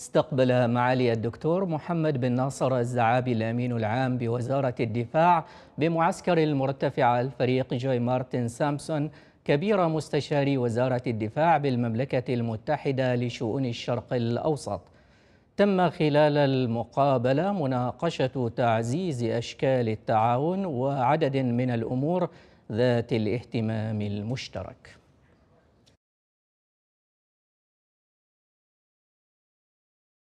استقبل معالي الدكتور محمد بن ناصر الزعابي الأمين العام بوزارة الدفاع بمعسكر المرتفعة الفريق جوي مارتن سامسون كبير مستشاري وزارة الدفاع بالمملكة المتحدة لشؤون الشرق الأوسط تم خلال المقابلة مناقشة تعزيز أشكال التعاون وعدد من الأمور ذات الاهتمام المشترك